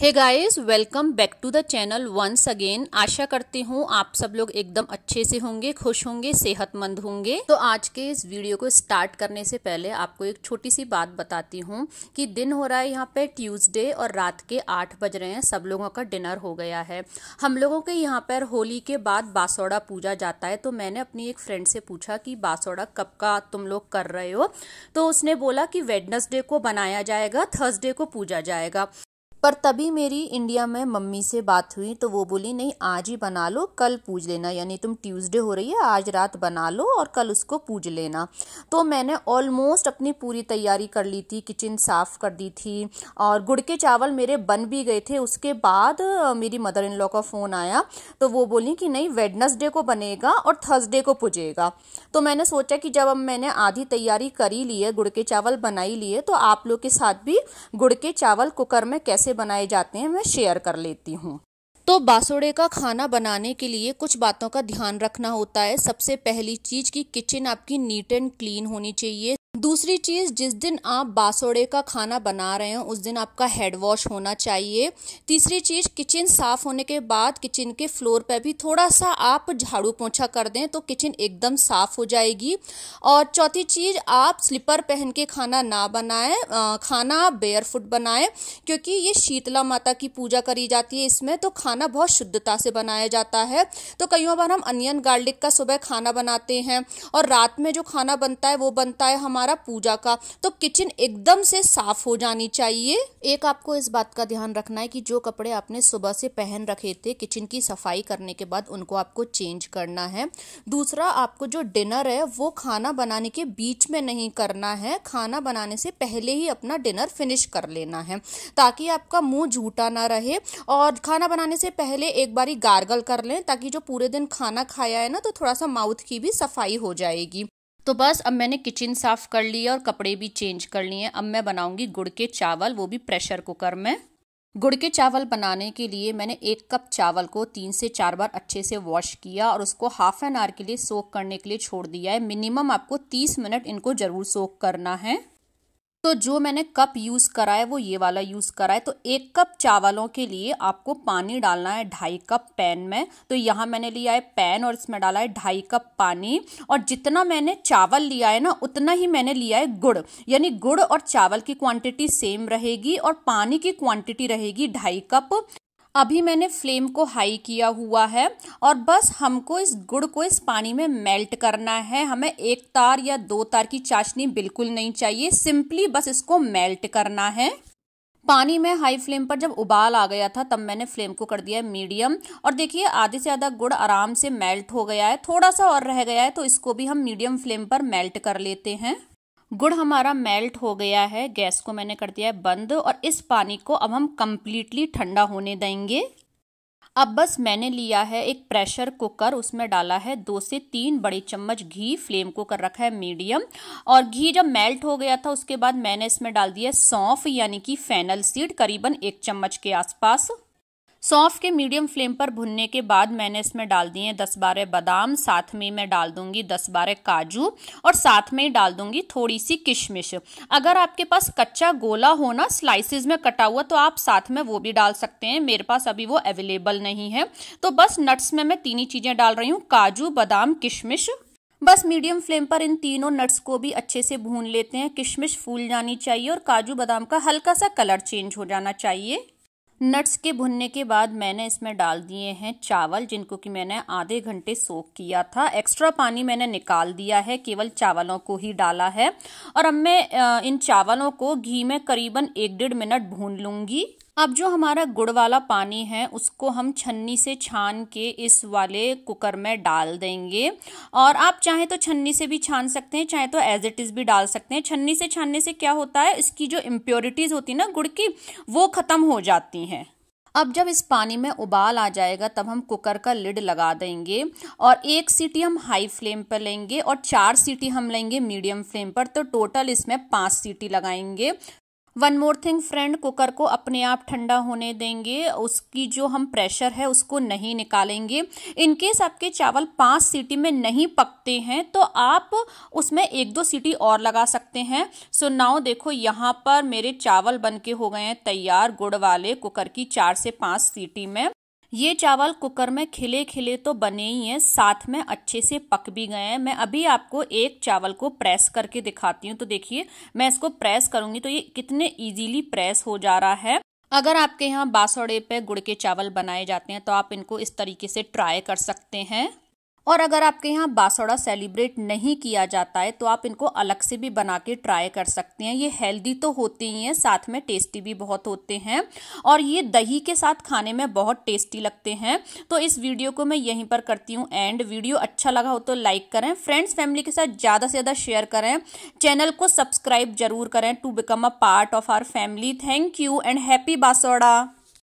hey guys welcome back to the channel once again आशा करती हूँ आप सब लोग एकदम अच्छे से होंगे खुश होंगे सेहतमंद होंगे तो आज के इस वीडियो को स्टार्ट करने से पहले आपको एक छोटी सी बात बताती हूँ कि दिन हो रहा है यहाँ पे ट्यूसडे और रात के आठ बज रहे हैं सब लोगों का डिनर हो गया है हम लोगों के यहाँ पर होली के बाद बासौड़ा पूजा जाता है तो मैंने अपनी एक फ्रेंड से पूछा कि बासौड़ा कब का तुम लोग कर रहे हो तो उसने बोला कि वेडनसडे को बनाया जाएगा थर्सडे को पूजा जाएगा पर तभी मेरी इंडिया में मम्मी से बात हुई तो वो बोली नहीं आज ही बना लो कल पूज लेना यानी तुम ट्यूसडे हो रही है आज रात बना लो और कल उसको पूज लेना तो मैंने ऑलमोस्ट अपनी पूरी तैयारी कर ली थी किचन साफ़ कर दी थी और गुड़ के चावल मेरे बन भी गए थे उसके बाद मेरी मदर इन लॉ का फ़ोन आया तो वो बोली कि नहीं वेडनसडे को बनेगा और थर्सडे को पूजेगा तो मैंने सोचा कि जब अब मैंने आधी तैयारी करी ली है गुड़ के चावल बनाई लिए तो आप लोग के साथ भी गुड़ के चावल कुकर में कैसे कैसे बनाए जाते हैं मैं शेयर कर लेती हूँ तो बासुड़े का खाना बनाने के लिए कुछ बातों का ध्यान रखना होता है सबसे पहली चीज़ कि किचन आपकी नीट एंड क्लीन होनी चाहिए दूसरी चीज़ जिस दिन आप बासोड़े का खाना बना रहे हैं उस दिन आपका हेड वॉश होना चाहिए तीसरी चीज़ किचन साफ़ होने के बाद किचन के फ्लोर पर भी थोड़ा सा आप झाड़ू पोछा कर दें तो किचन एकदम साफ़ हो जाएगी और चौथी चीज़ आप स्लीपर पहन के खाना ना बनाएं खाना बेयर फुट बनाएं क्योंकि ये शीतला माता की पूजा करी जाती है इसमें तो खाना बहुत शुद्धता से बनाया जाता है तो कईयों बार हम अनियन गार्लिक का सुबह खाना बनाते हैं और रात में जो खाना बनता है वो बनता है हमारा हमारा पूजा का तो किचन एकदम से साफ हो जानी चाहिए एक आपको इस बात का ध्यान रखना है कि जो कपड़े आपने सुबह से पहन रखे थे किचन की सफाई करने के बाद उनको आपको चेंज करना है दूसरा आपको जो डिनर है वो खाना बनाने के बीच में नहीं करना है खाना बनाने से पहले ही अपना डिनर फिनिश कर लेना है ताकि आपका मुंह झूठा ना रहे और खाना बनाने से पहले एक बारी गार्गल कर लें ताकि जो पूरे दिन खाना खाया है ना तो थोड़ा सा माउथ की भी सफाई हो जाएगी तो बस अब मैंने किचन साफ़ कर ली है और कपड़े भी चेंज कर लिए हैं अब मैं बनाऊंगी गुड़ के चावल वो भी प्रेशर कुकर में गुड़ के चावल बनाने के लिए मैंने एक कप चावल को तीन से चार बार अच्छे से वॉश किया और उसको हाफ एन आवर के लिए सोक करने के लिए छोड़ दिया है मिनिमम आपको तीस मिनट इनको ज़रूर सोक करना है तो जो मैंने कप यूज़ करा है वो ये वाला यूज़ करा है तो एक कप चावलों के लिए आपको पानी डालना है ढाई कप पैन में तो यहाँ मैंने लिया है पैन और इसमें डाला है ढाई कप पानी और जितना मैंने चावल लिया है ना उतना ही मैंने लिया है गुड़ यानी गुड़ और चावल की क्वांटिटी सेम रहेगी और पानी की क्वांटिटी रहेगी ढाई कप अभी मैंने फ्लेम को हाई किया हुआ है और बस हमको इस गुड़ को इस पानी में मेल्ट करना है हमें एक तार या दो तार की चाशनी बिल्कुल नहीं चाहिए सिंपली बस इसको मेल्ट करना है पानी में हाई फ्लेम पर जब उबाल आ गया था तब मैंने फ्लेम को कर दिया मीडियम और देखिए आधे से आधा गुड़ आराम से मेल्ट हो गया है थोड़ा सा और रह गया है तो इसको भी हम मीडियम फ्लेम पर मेल्ट कर लेते हैं गुड़ हमारा मेल्ट हो गया है गैस को मैंने कर दिया है बंद और इस पानी को अब हम कम्प्लीटली ठंडा होने देंगे अब बस मैंने लिया है एक प्रेशर कुकर उसमें डाला है दो से तीन बड़ी चम्मच घी फ्लेम को कर रखा है मीडियम और घी जब मेल्ट हो गया था उसके बाद मैंने इसमें डाल दिया सौंफ यानी कि फेनल सीड करीबन एक चम्मच के आसपास सौंफ के मीडियम फ्लेम पर भुनने के बाद मैंने इसमें डाल दिए दस बारह बादाम साथ में मैं डाल दूंगी दस बारह काजू और साथ में ही डाल दूंगी थोड़ी सी किशमिश अगर आपके पास कच्चा गोला हो ना स्लाइसिस में कटा हुआ तो आप साथ में वो भी डाल सकते हैं मेरे पास अभी वो अवेलेबल नहीं है तो बस नट्स में मैं तीन ही चीज़ें डाल रही हूँ काजू बादाम किशमिश बस मीडियम फ्लेम पर इन तीनों नट्स को भी अच्छे से भून लेते हैं किशमिश फूल जानी चाहिए और काजू बादाम का हल्का सा कलर चेंज हो जाना चाहिए नट्स के भुनने के बाद मैंने इसमें डाल दिए हैं चावल जिनको कि मैंने आधे घंटे सोख किया था एक्स्ट्रा पानी मैंने निकाल दिया है केवल चावलों को ही डाला है और अब मैं इन चावलों को घी में करीबन एक डेढ़ मिनट भून लूँगी अब जो हमारा गुड़ वाला पानी है उसको हम छन्नी से छान के इस वाले कुकर में डाल देंगे और आप चाहे तो छन्नी से भी छान सकते हैं चाहे तो एज इट इज़ भी डाल सकते हैं छन्नी से छानने से क्या होता है इसकी जो इम्प्योरिटीज़ होती है ना गुड़ की वो ख़त्म हो जाती हैं अब जब इस पानी में उबाल आ जाएगा तब हम कुकर का लिड लगा देंगे और एक सीटी हम हाई फ्लेम पर लेंगे और चार सीटी हम लेंगे मीडियम फ्लेम पर तो टोटल इसमें पाँच सीटी लगाएंगे one more thing friend cooker को अपने आप ठंडा होने देंगे उसकी जो हम प्रेशर है उसको नहीं निकालेंगे इनकेस आपके चावल पाँच सीटी में नहीं पकते हैं तो आप उसमें एक दो सीटी और लगा सकते हैं सो नाउ देखो यहाँ पर मेरे चावल बन के हो गए हैं तैयार गुड़ वाले कुकर की चार से पाँच सीटी में ये चावल कुकर में खिले खिले तो बने ही हैं साथ में अच्छे से पक भी गए हैं मैं अभी आपको एक चावल को प्रेस करके दिखाती हूँ तो देखिए मैं इसको प्रेस करूंगी तो ये कितने इजीली प्रेस हो जा रहा है अगर आपके यहाँ बासोड़े पे गुड़ के चावल बनाए जाते हैं तो आप इनको इस तरीके से ट्राई कर सकते हैं और अगर आपके यहाँ बासोड़ा सेलिब्रेट नहीं किया जाता है तो आप इनको अलग से भी बना के ट्राई कर सकते हैं ये हेल्दी तो होते ही हैं साथ में टेस्टी भी बहुत होते हैं और ये दही के साथ खाने में बहुत टेस्टी लगते हैं तो इस वीडियो को मैं यहीं पर करती हूँ एंड वीडियो अच्छा लगा हो तो लाइक करें फ्रेंड्स फैमिली के साथ ज़्यादा से ज़्यादा शेयर करें चैनल को सब्सक्राइब जरूर करें to become a part of our family thank you and happy Basoda